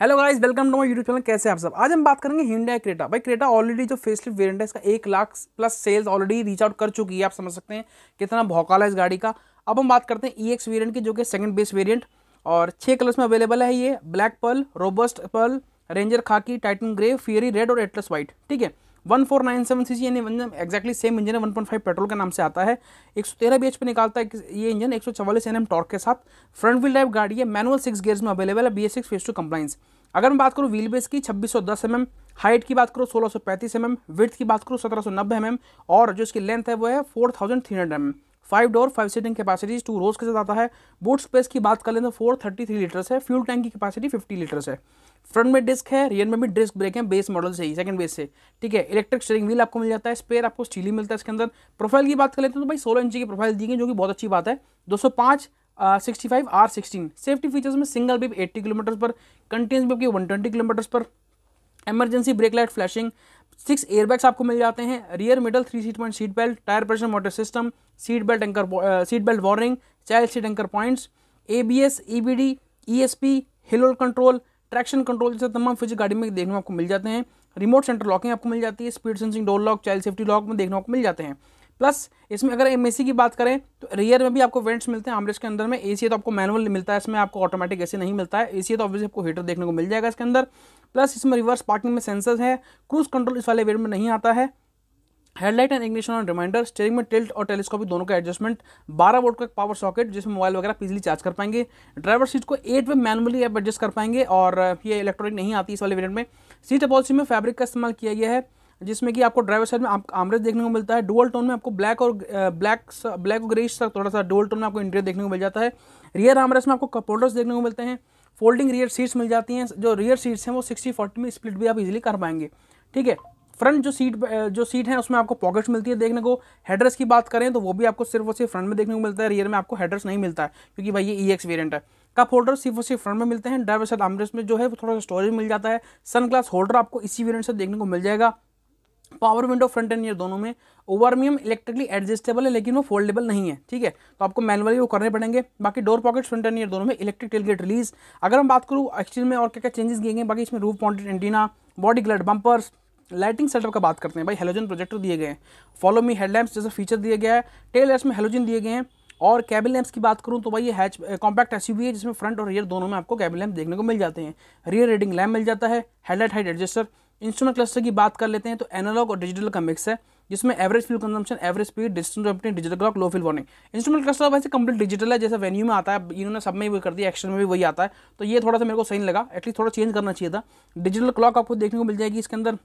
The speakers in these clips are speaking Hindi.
hello guys welcome to my YouTube channel कैसे आप सब आज हम बात करेंगे हिंडा क्रेटा भाई क्रेटा ऑलरेडी जो फेसलिफ्ट वेरिएंट है इसका एक lakh plus sales already reach out कर चुकी है आप समझ सकते हैं कितना भौकाला है इस गाड़ी का अब हम बात करते हैं ई एक्स वेरियंट की जो कि सेकंड बेस वेरियंट और छः कलर्स में अवेलेबल है ये ब्लैक पल रोबस्ट पल रेंजर खाकी टाइटन ग्रे फियरी रेड और एटलस व्हाइट ठीक है वन फोर नाइन सेवन सी सी इंजन एक्जैक्टली सेम इंजन है वन पॉइंट फाइव पेट्रोल के नाम से आता है एक सौ तेरह बी एच पे निकालता है ये इंजन एक सौ चवालीस एन एम टॉर्क के साथ फ्रंट व्हील ड्राइव गाड़ी है मैनुअल सिक्स गेयर्स में अवेलेबल है B S six phase two compliance अगर मैं बात करूँ व्हील बेस की छब्बीस सौ दस एम एम हाइट की बात करूँ सोलह सौ पैंतीस एम एम विथ की बात करूँ सत्रह सौ नब्बे एम एम और जो इसकी लेंथ है वो है four thousand three hundred M M five door five seating capacity two rows के साथ आता है बूट स्पेस की बात कर लें तो फोर थर्टी थ्री लीटर्स है फ्यूल टैंक की कैपेसिटी फिफ्टी लीटर्स है फ्रंट में डिस्क है रियर में भी डिस्क ब्रेक है बेस मॉडल से ही सेकंड बेस से ठीक है इलेक्ट्रिक स्टेरिंग व्हील आपको मिल जाता है स्पेयर आपको स्टीली मिलता है इसके अंदर प्रोफाइल की बात कर लेते हैं तो भाई सोलह इंच की प्रोफाइल दी गई जो कि बहुत अच्छी बात है दो सौ पाँच sixty five R sixteen safety features में सिंगल बिप एट्टी किलोमीटर पर कंटिन्यूस बिप की वन ट्वेंटी किलोमीटर्स पर emergency brake light flashing six airbags आपको मिल जाते हैं rear middle three seat point seat belt tyre pressure motor system seat belt anchor seat belt warning child seat anchor points A B S E B D E S P hill hold control traction control जैसे तमाम फीचर गाड़ी में देखने आपको मिल जाते हैं रिमोट सेंटर लॉकिंग आपको मिल जाती है speed sensing door lock child safety lock में देखने को मिल जाते हैं प्लस इसमें अगर एम की बात करें तो रियर में भी आपको वेंट्स मिलते हैं आमरेज के अंदर में ए तो आपको मैनुअल मिलता है इसमें आपको ऑटोमेटिक ए नहीं मिलता है ए तो ऑब्वियस आपको हीटर देखने को मिल जाएगा इसके अंदर प्लस इसमें रिवर्स पार्किंग में सेंसर्स है क्रूज कंट्रोल इस वाले वेट में नहीं आता है हेडलाइट एंड इग्निशन और रिमाइंडर स्टेयरिंग में टिल्ट और टेलीस्कोपिक दोनों का एडजस्टमेंट 12 वोल्ट का एक पावर सॉकेट जिसमें मोबाइल वगैरह बिजली चार्ज कर पाएंगे ड्राइवर सीट को एट वे मैनुअली आप एडजस्ट कर पाएंगे और ये इलेक्ट्रॉनिक नहीं आती इस वाले वेरियंट में सीट अपॉलिसी में फैब्रिक का इस्तेमाल किया गया है जिसमें कि आपको ड्राइवर साइड में आप आमरेज देखने को मिलता है डुअल टोन में आपको ब्लैक और ब्लैक ब्लैक और ग्रेस का थोड़ा सा डुअल टोन में आपको इंटीरियर देखने को मिल जाता है रियर आमरेज में आपको कपोल्डर्स देखने को मिलते हैं फोल्डिंग रियर सीट्स मिल जाती हैं जो रियर सीट्स हैं वो सिक्सटी फोर्टी में स्प्लिट भी आप इजिली कर पाएंगे ठीक है फ्रंट जो सीट जो सीट है उसमें आपको पॉकेट्स मिलती है देखने को हेडर्स की बात करें तो वो भी आपको सिर्फ और सिर्फ फ्रंट में देखने को मिलता है रियर में आपको हेडर्स नहीं मिलता है क्योंकि भाई ये ई एक्स वेरियंट है कप होल्डर सिर्फ और सिर्फ फ्रंट में मिलते हैं ड्राइवर साइड आमरेस में जो है वो थोड़ा सा स्टोरेज मिल जाता है सन ग्लास होल्डर आपको इसी वेरियंट से देखने को मिल जाएगा power window front and rear दोनों में ओवरमियम इलेक्ट्रिकली एडजस्टेबल है लेकिन वो फोल्डेबल नहीं है ठीक है तो आपको मैनुअली वो करने पड़ेंगे बाकी door pocket front and rear दोनों में इलेक्ट्रिक टेलगेट रिलीज अगर हम बात करूँ एक्सटीरियर में और क्या क्या चेंजेस किए गए बाकी इसमें roof pointed antenna body coloured bumpers lighting setup का बात करते हैं भाई हेलोजन प्रोजेक्टर दिए गए हैं फॉलो मी हेडलैम्प्स जैसा फीचर दिया गया है टेल लाइट्स में हेलोजन दिए गए हैं और कैबिन लैम्प्स की बात करूँ तो भाई ये हैच कॉम्पैक्ट एस है जिसमें फ्रंट और रियर दोनों में आपको कैबिन लैम्प देखने को मिल जाते हैं रियर रेडिंग लैम्प मिल जाता है headlight height adjuster instrument cluster की बात कर लेते हैं तो एनालॉग और डिजिटल का मिक्स है जिसमें average fuel consumption average speed distance off digital clock low fuel warning instrument cluster वैसे कंप्लीट डिजिटल है जैसे वेन्यू में आता है इन्होंने सब में भी कर दिया एक्शन में भी वही आता है तो ये थोड़ा सा मेरे को सही लगा एटलीस्ट थोड़ा चेंज करना चाहिए था डिजिटल क्लॉक आपको देखने को मिल जाएगी इसके अंदर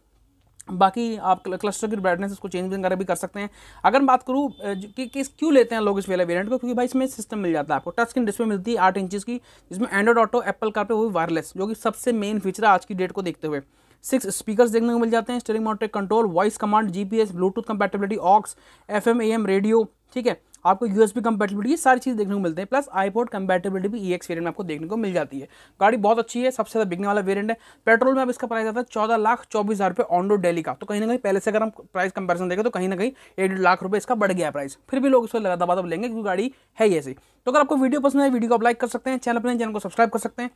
बाकी आप क्लस्टर की ब्राइटनेस इसको चेंज वगैरह भी कर सकते हैं अगर मैं बात करूँ कि, किस क्यों लेते हैं लोग इस वेला वेरिएंट को क्योंकि भाई इसमें सिस्टम मिल जाता है आपको टच स्क्रीन डिस्प्ले मिलती है आठ इंचज़ की जिसमें एंड्रॉड ऑटो एप्पल कार पे वो भी वायरलेस जो कि सबसे मेन फीचर है आज की डेट को देखते हुए सिक्स स्पीकर्स देखने को मिल जाते हैं steering motor control voice command GPS Bluetooth compatibility aux FM एम रेडियो ठीक है आपको यूएसबी कंपेटेबिलिटी सारी चीज़ देखने को मिलते हैं प्लस आईपोड कंपेटेबिलिटी भी ई e एक्स में आपको देखने को मिल जाती है गाड़ी बहुत अच्छी है सबसे ज़्यादा बिकने वाला वेरियंट है पेट्रोल में अब इसका प्राइस आता है चौदह लाख चौबीस हज़ार रुपये ऑन रोड डेली का तो कहीं ना कहीं पहले से अगर हम प्राइस कंपेरिजन देखें तो कहीं ना कहीं एक लाख रुपये इसका बढ़ गया प्राइस फिर भी लोग इसको लगातार अब लेंगे क्योंकि गाड़ी है ही ऐसी तो अगर आपको वीडियो पसंद है वीडियो को आप लाइक कर सकते हैं चैनल अपने चैनल को सब्सक्राइब कर सकते हैं